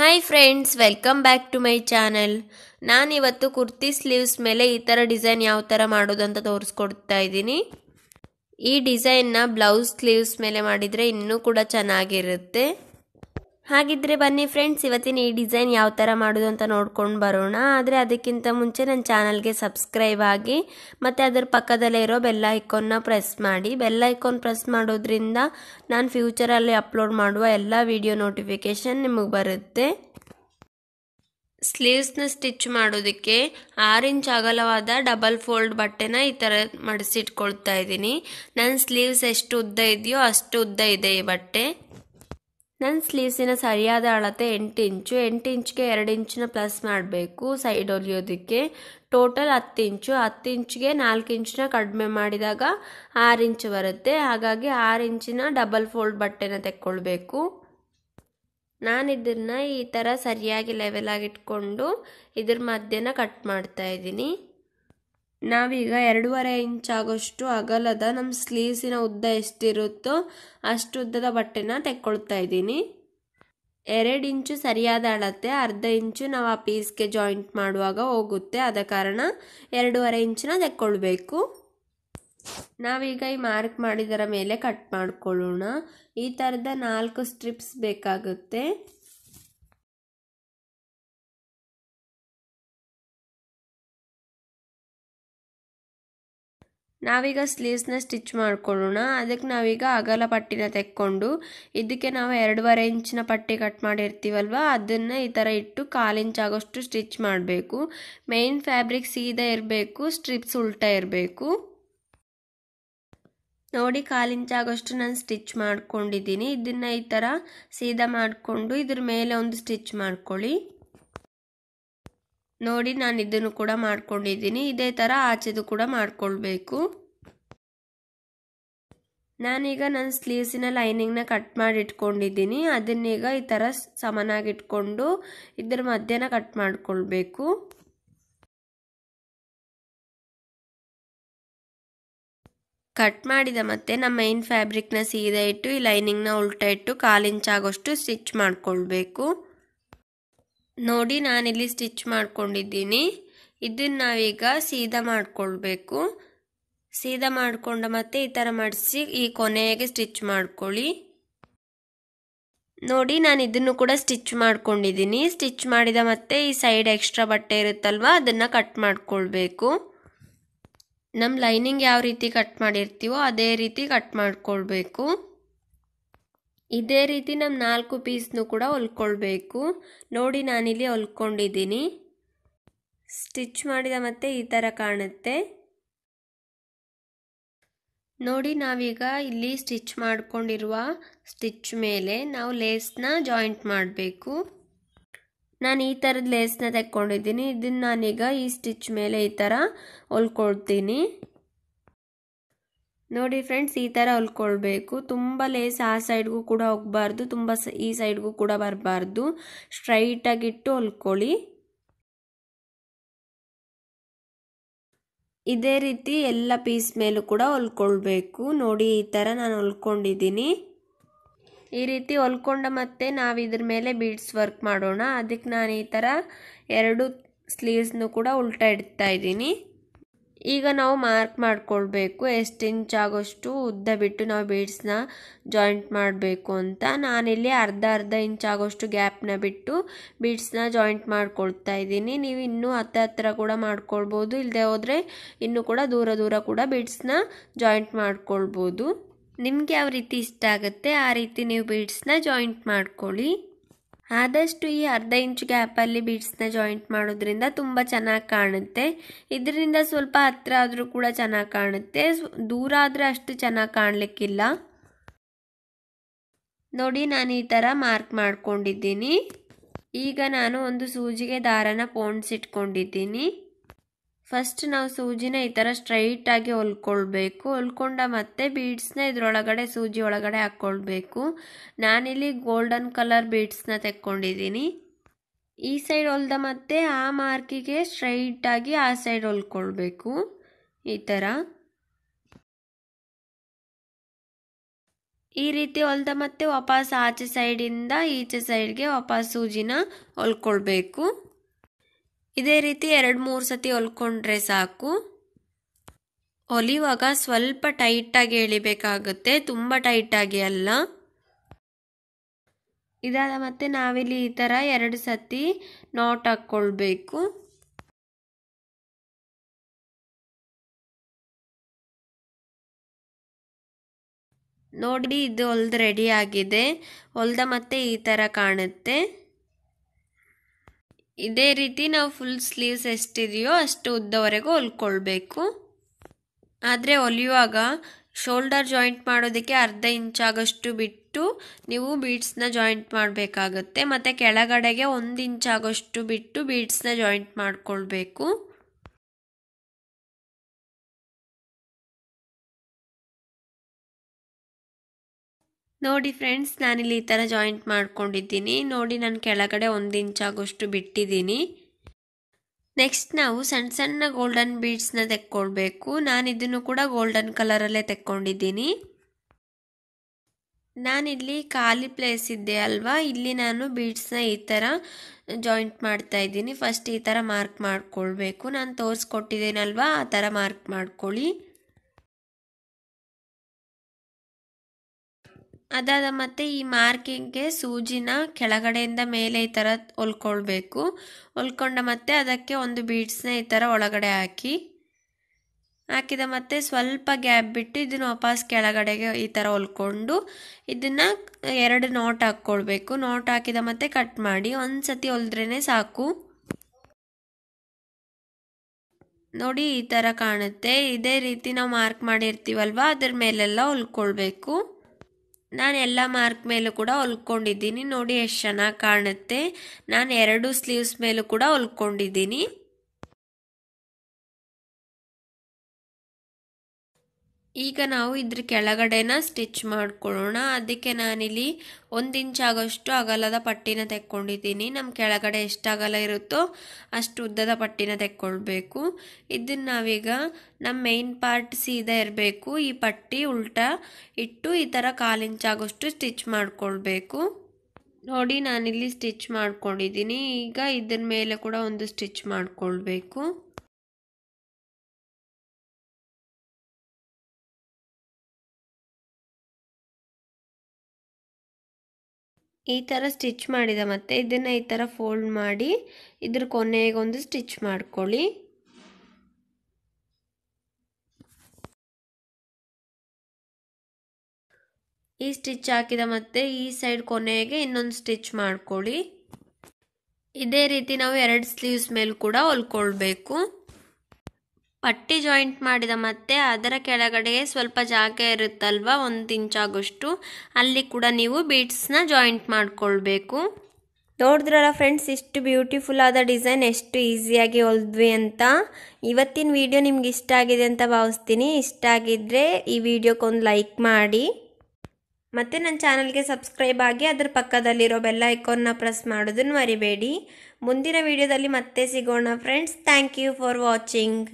hi friends welcome back to my channel ನಾನಿವತ್ತು kurti sleeves ಮೇಲೆ ಈ ಥರ ಡಿಸೈನ್ ಯಾವ ಥರ ಮಾಡೋದು ಅಂತ ತೋರಿಸ್ಕೊಡ್ತಾ ಇದ್ದೀನಿ ಈ ಡಿಸೈನ್ನ ಬ್ಲೌಸ್ ಸ್ಲೀವ್ಸ್ ಮೇಲೆ ಮಾಡಿದರೆ ಇನ್ನೂ ಕೂಡ ಚೆನ್ನಾಗಿರುತ್ತೆ ಹಾಗಿದ್ರೆ ಬನ್ನಿ ಫ್ರೆಂಡ್ಸ್ ಇವತ್ತಿನ ಈ ಡಿಸೈನ್ ಯಾವ ಥರ ಮಾಡೋದು ಅಂತ ನೋಡ್ಕೊಂಡು ಬರೋಣ ಆದರೆ ಅದಕ್ಕಿಂತ ಮುಂಚೆ ನನ್ನ ಚಾನಲ್ಗೆ ಸಬ್ಸ್ಕ್ರೈಬ್ ಆಗಿ ಮತ್ತು ಅದರ ಪಕ್ಕದಲ್ಲೇ ಇರೋ ಬೆಲ್ ಐಕಾನ್ನ ಪ್ರೆಸ್ ಮಾಡಿ ಬೆಲ್ಲ ಐಕಾನ್ ಪ್ರೆಸ್ ಮಾಡೋದ್ರಿಂದ ನಾನು ಫ್ಯೂಚರಲ್ಲಿ ಅಪ್ಲೋಡ್ ಮಾಡುವ ಎಲ್ಲ ವಿಡಿಯೋ ನೋಟಿಫಿಕೇಷನ್ ನಿಮಗೆ ಬರುತ್ತೆ ಸ್ಲೀವ್ಸ್ನ ಸ್ಟಿಚ್ ಮಾಡೋದಕ್ಕೆ ಆರು ಇಂಚ್ ಅಗಲವಾದ ಡಬಲ್ ಫೋಲ್ಡ್ ಬಟ್ಟೆನ ಈ ಥರ ಮಡಿಸಿಟ್ಕೊಳ್ತಾ ಇದ್ದೀನಿ ನನ್ನ ಸ್ಲೀವ್ಸ್ ಎಷ್ಟು ಉದ್ದ ಇದೆಯೋ ಅಷ್ಟು ಉದ್ದ ಇದೆ ಈ ಬಟ್ಟೆ ನನ್ನ ಸ್ಲೀವ್ಸಿನ ಸರಿಯಾದ ಅಳತೆ ಎಂಟು ಇಂಚು ಎಂಟು ಇಂಚ್ಗೆ ಎರಡು ಇಂಚಿನ ಪ್ಲಸ್ ಮಾಡಬೇಕು ಸೈಡ್ ಹೊಲಿಯೋದಕ್ಕೆ ಟೋಟಲ್ ಹತ್ತು ಇಂಚು ಹತ್ತು ಇಂಚ್ಗೆ ನಾಲ್ಕು ಇಂಚಿನ ಕಡಿಮೆ ಮಾಡಿದಾಗ ಆರು ಇಂಚು ಬರುತ್ತೆ ಹಾಗಾಗಿ ಆರು ಇಂಚಿನ ಡಬಲ್ ಫೋಲ್ಡ್ ಬಟ್ಟೆನ ತೆಕ್ಕೊಳ್ಬೇಕು ನಾನು ಇದನ್ನು ಈ ಥರ ಸರಿಯಾಗಿ ಲೆವೆಲಾಗಿಟ್ಕೊಂಡು ಇಟ್ಕೊಂಡು ಇದ್ರ ಮಧ್ಯನ ಕಟ್ ಮಾಡ್ತಾ ನಾವೀಗ ಎರಡೂವರೆ ಇಂಚ್ ಆಗೋಷ್ಟು ಅಗಲದ ನಮ್ಮ ಸ್ಲೀವ್ಸಿನ ಉದ್ದ ಎಷ್ಟಿರುತ್ತೋ ಅಷ್ಟು ಉದ್ದದ ಬಟ್ಟೆನ ತೆಕ್ಕೊಳ್ತಾ ಇದ್ದೀನಿ ಎರಡು ಇಂಚು ಸರಿಯಾದ ಅಳತೆ ಅರ್ಧ ಇಂಚು ನಾವು ಆ ಪೀಸ್ಗೆ ಜಾಯಿಂಟ್ ಮಾಡುವಾಗ ಹೋಗುತ್ತೆ ಆದ ಕಾರಣ ಎರಡೂವರೆ ಇಂಚನ್ನ ತೆಕ್ಕೊಳ್ಬೇಕು ನಾವೀಗ ಈ ಮಾರ್ಕ್ ಮಾಡಿದರ ಮೇಲೆ ಕಟ್ ಮಾಡಿಕೊಳ್ಳೋಣ ಈ ಥರದ ನಾಲ್ಕು ಸ್ಟ್ರಿಪ್ಸ್ ಬೇಕಾಗುತ್ತೆ ನಾವೀಗ ಸ್ಲೀವ್ಸ್ನ ಸ್ಟಿಚ್ ಮಾಡ್ಕೊಳ್ಳೋಣ ಅದಕ್ಕೆ ನಾವೀಗ ಅಗಲ ಪಟ್ಟಿನ ತೆಕ್ಕೊಂಡು ಇದಕ್ಕೆ ನಾವು ಎರಡೂವರೆ ಇಂಚಿನ ಪಟ್ಟಿ ಕಟ್ ಮಾಡಿರ್ತೀವಲ್ವ ಅದನ್ನು ಈ ಥರ ಇಟ್ಟು ಕಾಲು ಆಗೋಷ್ಟು ಸ್ಟಿಚ್ ಮಾಡಬೇಕು ಮೇನ್ ಫ್ಯಾಬ್ರಿಕ್ ಸೀದಾ ಇರಬೇಕು ಸ್ಟ್ರಿಪ್ಸ್ ಉಲ್ಟಾ ಇರಬೇಕು ನೋಡಿ ಕಾಲು ನಾನು ಸ್ಟಿಚ್ ಮಾಡ್ಕೊಂಡಿದ್ದೀನಿ ಇದನ್ನು ಈ ಥರ ಸೀದಾ ಮಾಡಿಕೊಂಡು ಇದ್ರ ಮೇಲೆ ಒಂದು ಸ್ಟಿಚ್ ಮಾಡ್ಕೊಳ್ಳಿ ನೋಡಿ ನಾನು ಇದನ್ನು ಕೂಡ ಮಾಡ್ಕೊಂಡಿದ್ದೀನಿ ಇದೇ ಥರ ಆಚೆದು ಕೂಡ ಮಾಡ್ಕೊಳ್ಬೇಕು ನಾನೀಗ ನನ್ನ ಸ್ಲೀವ್ಸಿನ ಲೈನಿಂಗ್ನ ಕಟ್ ಮಾಡಿ ಇಟ್ಕೊಂಡಿದ್ದೀನಿ ಅದನ್ನೀಗ ಈ ಥರ ಸಮನಾಗಿಟ್ಕೊಂಡು ಇದ್ರ ಮಧ್ಯನ ಕಟ್ ಮಾಡ್ಕೊಳ್ಬೇಕು ಕಟ್ ಮಾಡಿದ ಮತ್ತೆ ನಮ್ಮ ಮೈನ್ ಫ್ಯಾಬ್ರಿಕ್ನ ಸೀದಾ ಇಟ್ಟು ಈ ಲೈನಿಂಗ್ನ ಉಲ್ಟಾ ಇಟ್ಟು ಕಾಲಿಂಚ್ ಆಗೋಷ್ಟು ಸ್ಟಿಚ್ ಮಾಡ್ಕೊಳ್ಬೇಕು ನೋಡಿ ನಾನಿಲ್ಲಿ ಸ್ಟಿಚ್ ಮಾಡ್ಕೊಂಡಿದ್ದೀನಿ ಇದನ್ನು ನಾವೀಗ ಸೀದಾ ಮಾಡಿಕೊಳ್ಬೇಕು ಸೀದಾ ಮಾಡಿಕೊಂಡ ಮತ್ತೆ ಈ ಥರ ಮಾಡಿಸಿ ಈ ಕೊನೆಗೆ ಸ್ಟಿಚ್ ಮಾಡ್ಕೊಳ್ಳಿ ನೋಡಿ ನಾನು ಇದನ್ನು ಕೂಡ ಸ್ಟಿಚ್ ಮಾಡ್ಕೊಂಡಿದ್ದೀನಿ ಸ್ಟಿಚ್ ಮಾಡಿದ ಮತ್ತೆ ಈ ಸೈಡ್ ಎಕ್ಸ್ಟ್ರಾ ಬಟ್ಟೆ ಇರುತ್ತಲ್ವ ಅದನ್ನು ಕಟ್ ಮಾಡ್ಕೊಳ್ಬೇಕು ನಮ್ಮ ಲೈನಿಂಗ್ ಯಾವ ರೀತಿ ಕಟ್ ಮಾಡಿರ್ತೀವೋ ಅದೇ ರೀತಿ ಕಟ್ ಮಾಡ್ಕೊಳ್ಬೇಕು ಇದೇ ರೀತಿ ನಮ್ಮ ನಾಲ್ಕು ಪೀಸ್ನು ಕೂಡ ಹೊಲ್ಕೊಳ್ಬೇಕು ನೋಡಿ ನಾನಿಲ್ಲಿ ಹೊಲ್ಕೊಂಡಿದ್ದೀನಿ ಸ್ಟಿಚ್ ಮಾಡಿದ ಮತ್ತೆ ಈ ಥರ ಕಾಣುತ್ತೆ ನೋಡಿ ನಾವೀಗ ಇಲ್ಲಿ ಸ್ಟಿಚ್ ಮಾಡಿಕೊಂಡಿರುವ ಸ್ಟಿಚ್ ಮೇಲೆ ನಾವು ಲೇಸ್ನ ಜಾಯಿಂಟ್ ಮಾಡಬೇಕು ನಾನು ಈ ಥರದ ಲೇಸ್ನ ತೆಕ್ಕೊಂಡಿದ್ದೀನಿ ಇದನ್ನು ನಾನೀಗ ಈ ಸ್ಟಿಚ್ ಮೇಲೆ ಈ ಥರ ಹೊಲ್ಕೊಳ್ತೀನಿ ನೋಡಿ ಫ್ರೆಂಡ್ಸ್ ಈ ಥರ ಹೊಲ್ಕೊಳ್ಬೇಕು ತುಂಬ ಲೇಸ್ ಆ ಸೈಡ್ಗೂ ಕೂಡ ಹೋಗಬಾರ್ದು ತುಂಬ ಈ ಸೈಡ್ಗೂ ಕೂಡ ಬರಬಾರ್ದು ಸ್ಟ್ರೈಟಾಗಿಟ್ಟು ಹೊಲ್ಕೊಳ್ಳಿ ಇದೇ ರೀತಿ ಎಲ್ಲ ಪೀಸ್ ಮೇಲೂ ಕೂಡ ಹೊಲ್ಕೊಳ್ಬೇಕು ನೋಡಿ ಈ ಥರ ನಾನು ಹೊಲ್ಕೊಂಡಿದ್ದೀನಿ ಈ ರೀತಿ ಹೊಲ್ಕೊಂಡ ಮತ್ತೆ ನಾವು ಇದ್ರ ಮೇಲೆ ಬೀಡ್ಸ್ ವರ್ಕ್ ಮಾಡೋಣ ಅದಕ್ಕೆ ನಾನು ಈ ಥರ ಎರಡು ಸ್ಲೀವ್ಸ್ನು ಕೂಡ ಉಲ್ಟಾ ಇಡ್ತಾ ಇದ್ದೀನಿ ಈಗ ನಾವು ಮಾರ್ಕ್ ಮಾಡಿಕೊಳ್ಬೇಕು ಎಷ್ಟು ಇಂಚ್ ಆಗೋಷ್ಟು ಉದ್ದ ಬಿಟ್ಟು ನಾವು ಬೀಡ್ಸ್ನ ಜಾಯಿಂಟ್ ಮಾಡಬೇಕು ಅಂತ ನಾನಿಲ್ಲಿ ಅರ್ಧ ಅರ್ಧ ಇಂಚ್ ಆಗೋಷ್ಟು ಗ್ಯಾಪ್ನ ಬಿಟ್ಟು ಬೀಡ್ಸ್ನ ಜಾಯಿಂಟ್ ಮಾಡ್ಕೊಳ್ತಾ ಇದ್ದೀನಿ ನೀವು ಇನ್ನೂ ಹತ್ತಿರ ಹತ್ತಿರ ಕೂಡ ಮಾಡ್ಕೊಳ್ಬೋದು ಇಲ್ಲದೆ ಹೋದರೆ ಇನ್ನೂ ಕೂಡ ದೂರ ದೂರ ಕೂಡ ಬೀಡ್ಸ್ನ ಜಾಯಿಂಟ್ ಮಾಡ್ಕೊಳ್ಬೋದು ನಿಮಗೆ ಯಾವ ರೀತಿ ಇಷ್ಟ ಆಗುತ್ತೆ ಆ ರೀತಿ ನೀವು ಬೀಡ್ಸ್ನ ಜಾಯಿಂಟ್ ಮಾಡ್ಕೊಳ್ಳಿ ಆದಷ್ಟು ಈ ಅರ್ಧ ಇಂಚ್ ಗ್ಯಾಪಲ್ಲಿ ಬೀಡ್ಸ್ನ ಜಾಯಿಂಟ್ ಮಾಡೋದ್ರಿಂದ ತುಂಬ ಚೆನ್ನಾಗಿ ಕಾಣುತ್ತೆ ಇದರಿಂದ ಸ್ವಲ್ಪ ಹತ್ತಿರ ಆದರೂ ಕೂಡ ಚೆನ್ನಾಗಿ ಕಾಣುತ್ತೆ ದೂರ ಆದರೆ ಅಷ್ಟು ಚೆನ್ನಾಗಿ ಕಾಣಲಿಕ್ಕಿಲ್ಲ ನೋಡಿ ನಾನು ಈ ಥರ ಮಾರ್ಕ್ ಮಾಡ್ಕೊಂಡಿದ್ದೀನಿ ಈಗ ನಾನು ಒಂದು ಸೂಜಿಗೆ ದಾರನ ಪೋಣಿಸಿಟ್ಕೊಂಡಿದ್ದೀನಿ ಫಸ್ಟ್ ನಾವು ಸೂಜಿನ ಈ ಥರ ಸ್ಟ್ರೈಟಾಗಿ ಹೊಲ್ಕೊಳ್ಬೇಕು ಹೊಲ್ಕೊಂಡ ಮತ್ತೆ ಬೀಡ್ಸ್ನ ಇದರೊಳಗಡೆ ಸೂಜಿ ಒಳಗಡೆ ಹಾಕ್ಕೊಳ್ಬೇಕು ನಾನಿಲ್ಲಿ ಗೋಲ್ಡನ್ ಕಲರ್ ಬೀಡ್ಸ್ನ ತೆಕ್ಕೊಂಡಿದ್ದೀನಿ ಈ ಸೈಡ್ ಹೊಲ್ದ ಮತ್ತೆ ಆ ಮಾರ್ಕಿಗೆ ಸ್ಟ್ರೈಟಾಗಿ ಆ ಸೈಡ್ ಹೊಲ್ಕೊಳ್ಬೇಕು ಈ ಥರ ಈ ರೀತಿ ಹೊಲ್ದ ಮತ್ತೆ ವಾಪಸ್ ಆಚೆ ಸೈಡಿಂದ ಈಚೆ ಸೈಡ್ಗೆ ವಾಪಸ್ ಸೂಜಿನ ಹೊಲ್ಕೊಳ್ಬೇಕು ಇದೇ ರೀತಿ ಎರಡು ಮೂರು ಸತಿ ಹೊಲ್ಕೊಂಡ್ರೆ ಸಾಕು ಹೊಲಿಯುವಾಗ ಸ್ವಲ್ಪ ಟೈಟಾಗಿ ಎಳಿಬೇಕಾಗುತ್ತೆ ತುಂಬ ಟೈಟಾಗಿ ಅಲ್ಲ ಇದಾದ ಮತ್ತೆ ನಾವಿಲ್ಲಿ ಈ ಥರ ಎರಡು ಸತಿ ನಾಟ್ ಹಾಕ್ಕೊಳ್ಬೇಕು ನೋಡಿ ಇದು ಹೊಲ್ದು ರೆಡಿ ಆಗಿದೆ ಹೊಲ್ದ ಮತ್ತೆ ಈ ಥರ ಕಾಣುತ್ತೆ ಇದೇ ರೀತಿ ನಾವು ಫುಲ್ ಸ್ಲೀವ್ಸ್ ಎಷ್ಟಿದೆಯೋ ಅಷ್ಟು ಉದ್ದವರೆಗೂ ಹೊಲ್ಕೊಳ್ಬೇಕು ಆದರೆ ಹೊಲಿಯುವಾಗ ಶೋಲ್ಡರ್ ಜಾಯಿಂಟ್ ಮಾಡೋದಕ್ಕೆ ಅರ್ಧ ಆಗೋಷ್ಟು ಬಿಟ್ಟು ನೀವು ಬೀಡ್ಸ್ನ ಜಾಯಿಂಟ್ ಮಾಡಬೇಕಾಗತ್ತೆ ಮತ್ತು ಕೆಳಗಡೆಗೆ ಒಂದು ಇಂಚಾಗಷ್ಟು ಬಿಟ್ಟು ಬೀಡ್ಸ್ನ ಜಾಯಿಂಟ್ ಮಾಡಿಕೊಳ್ಬೇಕು ನೋಡಿ ಫ್ರೆಂಡ್ಸ್ ನಾನಿಲ್ಲಿ ಈ ಥರ ಜಾಯಿಂಟ್ ಮಾಡ್ಕೊಂಡಿದ್ದೀನಿ ನೋಡಿ ನಾನು ಕೆಳಗಡೆ ಒಂದು ಆಗೋಷ್ಟು ಬಿಟ್ಟಿದ್ದೀನಿ ನೆಕ್ಸ್ಟ್ ನಾವು ಸಣ್ಣ ಸಣ್ಣ ಗೋಲ್ಡನ್ ಬೀಡ್ಸ್ನ ತೆಕ್ಕೊಳ್ಬೇಕು ನಾನು ಇದನ್ನು ಕೂಡ ಗೋಲ್ಡನ್ ಕಲರಲ್ಲೇ ತೆಕ್ಕೊಂಡಿದ್ದೀನಿ ನಾನಿಲ್ಲಿ ಖಾಲಿ ಪ್ಲೇಸ್ ಇದ್ದೆ ಅಲ್ವಾ ಇಲ್ಲಿ ನಾನು ಬೀಡ್ಸ್ನ ಈ ಥರ ಜಾಯಿಂಟ್ ಮಾಡ್ತಾ ಇದ್ದೀನಿ ಫಸ್ಟ್ ಈ ಥರ ಮಾರ್ಕ್ ಮಾಡಿಕೊಳ್ಬೇಕು ನಾನು ತೋರಿಸ್ಕೊಟ್ಟಿದ್ದೇನಲ್ವಾ ಆ ಥರ ಮಾರ್ಕ್ ಮಾಡ್ಕೊಳ್ಳಿ ಅದಾದ ಮತ್ತೆ ಈ ಮಾರ್ಕಿಂಗ್ಗೆ ಸೂಜಿನ ಕೆಳಗಡೆಯಿಂದ ಮೇಲೆ ಈ ಥರ ಹೊಲ್ಕೊಳ್ಬೇಕು ಹೊಲ್ಕೊಂಡ ಮತ್ತೆ ಅದಕ್ಕೆ ಒಂದು ಬೀಡ್ಸ್ನ ಈ ಥರ ಒಳಗಡೆ ಹಾಕಿ ಹಾಕಿದ ಮತ್ತೆ ಸ್ವಲ್ಪ ಗ್ಯಾಪ್ ಬಿಟ್ಟು ಇದನ್ನು ವಾಪಸ್ ಕೆಳಗಡೆಗೆ ಈ ಥರ ಹೊಲ್ಕೊಂಡು ಇದನ್ನು ಎರಡು ನೋಟ್ ಹಾಕ್ಕೊಳ್ಬೇಕು ನೋಟ್ ಹಾಕಿದ ಮತ್ತೆ ಕಟ್ ಮಾಡಿ ಒಂದು ಸತಿ ಹೊಲಿದ್ರೇ ಸಾಕು ನೋಡಿ ಈ ಥರ ಕಾಣುತ್ತೆ ಇದೇ ರೀತಿ ನಾವು ಮಾರ್ಕ್ ಮಾಡಿರ್ತೀವಲ್ವ ಅದ್ರ ಮೇಲೆಲ್ಲ ಹೊಲ್ಕೊಳ್ಬೇಕು ನಾನು ಎಲ್ಲ ಮಾರ್ಕ್ ಮೇಲೂ ಕೂಡ ಹೊಲ್ಕೊಂಡಿದ್ದೀನಿ ನೋಡಿ ಎಷ್ಟು ಚೆನ್ನಾಗಿ ಕಾಣುತ್ತೆ ನಾನು ಎರಡು ಸ್ಲೀವ್ಸ್ ಮೇಲೂ ಕೂಡ ಹೊಲ್ಕೊಂಡಿದ್ದೀನಿ ಈಗ ನಾವು ಇದ್ರ ಕೆಳಗಡೆನ ಸ್ಟಿಚ್ ಮಾಡ್ಕೊಳ್ಳೋಣ ಅದಕ್ಕೆ ನಾನಿಲ್ಲಿ ಒಂದು ಇಂಚ್ ಆಗೋಷ್ಟು ಅಗಲದ ಪಟ್ಟಿನ ತೆಕ್ಕೊಂಡಿದ್ದೀನಿ ನಮ್ಮ ಕೆಳಗಡೆ ಎಷ್ಟು ಅಗಲ ಇರುತ್ತೋ ಅಷ್ಟು ಉದ್ದದ ಪಟ್ಟಿನ ತೆಕ್ಕೊಳ್ಬೇಕು ಇದನ್ನು ನಾವೀಗ ನಮ್ಮ ಮೇನ್ ಪಾರ್ಟ್ ಸೀದಾ ಇರಬೇಕು ಈ ಪಟ್ಟಿ ಉಲ್ಟಾ ಇಟ್ಟು ಈ ಥರ ಕಾಲು ಆಗೋಷ್ಟು ಸ್ಟಿಚ್ ಮಾಡಿಕೊಳ್ಬೇಕು ನೋಡಿ ನಾನಿಲ್ಲಿ ಸ್ಟಿಚ್ ಮಾಡ್ಕೊಂಡಿದ್ದೀನಿ ಈಗ ಇದ್ರ ಮೇಲೆ ಕೂಡ ಒಂದು ಸ್ಟಿಚ್ ಮಾಡಿಕೊಳ್ಬೇಕು ಈ ಥರ ಸ್ಟಿಚ್ ಮಾಡಿದ ಮತ್ತೆ ಇದನ್ನು ಈ ಥರ ಫೋಲ್ಡ್ ಮಾಡಿ ಇದ್ರ ಕೊನೆಗೊಂದು ಸ್ಟಿಚ್ ಮಾಡ್ಕೊಳ್ಳಿ ಈ ಸ್ಟಿಚ್ ಹಾಕಿದ ಮತ್ತೆ ಈ ಸೈಡ್ ಕೊನೆಗೆ ಇನ್ನೊಂದು ಸ್ಟಿಚ್ ಮಾಡ್ಕೊಳ್ಳಿ ಇದೇ ರೀತಿ ನಾವು ಎರಡು ಸ್ಲೀವ್ಸ್ ಮೇಲೆ ಕೂಡ ಹೊಲ್ಕೊಳ್ಬೇಕು ಪಟ್ಟಿ ಜಾಯಿಂಟ್ ಮಾಡಿದ ಮತ್ತೆ ಅದರ ಕೆಳಗಡೆ ಸ್ವಲ್ಪ ಜಾಗ ಇರುತ್ತಲ್ವ ಒಂದು ಇಂಚಾಗೋಷ್ಟು ಅಲ್ಲಿ ಕೂಡ ನೀವು ಬೀಟ್ಸ್ನ ಜಾಯಿಂಟ್ ಮಾಡಿಕೊಳ್ಬೇಕು ನೋಡಿದ್ರಲ್ಲ ಫ್ರೆಂಡ್ಸ್ ಇಷ್ಟು ಬ್ಯೂಟಿಫುಲ್ ಆದ ಡಿಸೈನ್ ಎಷ್ಟು ಈಸಿಯಾಗಿ ಹೊಲಿದ್ವಿ ಅಂತ ಇವತ್ತಿನ ವಿಡಿಯೋ ನಿಮ್ಗೆ ಇಷ್ಟ ಆಗಿದೆ ಅಂತ ಭಾವಿಸ್ತೀನಿ ಇಷ್ಟ ಆಗಿದ್ದರೆ ಈ ವಿಡಿಯೋಕ್ಕೊಂದು ಲೈಕ್ ಮಾಡಿ ಮತ್ತೆ ನನ್ನ ಚಾನಲ್ಗೆ ಸಬ್ಸ್ಕ್ರೈಬ್ ಆಗಿ ಅದರ ಪಕ್ಕದಲ್ಲಿರೋ ಬೆಲ್ಲ ಐಕಾನ್ನ ಪ್ರೆಸ್ ಮಾಡೋದನ್ನು ಮರಿಬೇಡಿ ಮುಂದಿನ ವಿಡಿಯೋದಲ್ಲಿ ಮತ್ತೆ ಸಿಗೋಣ friends thank you for watching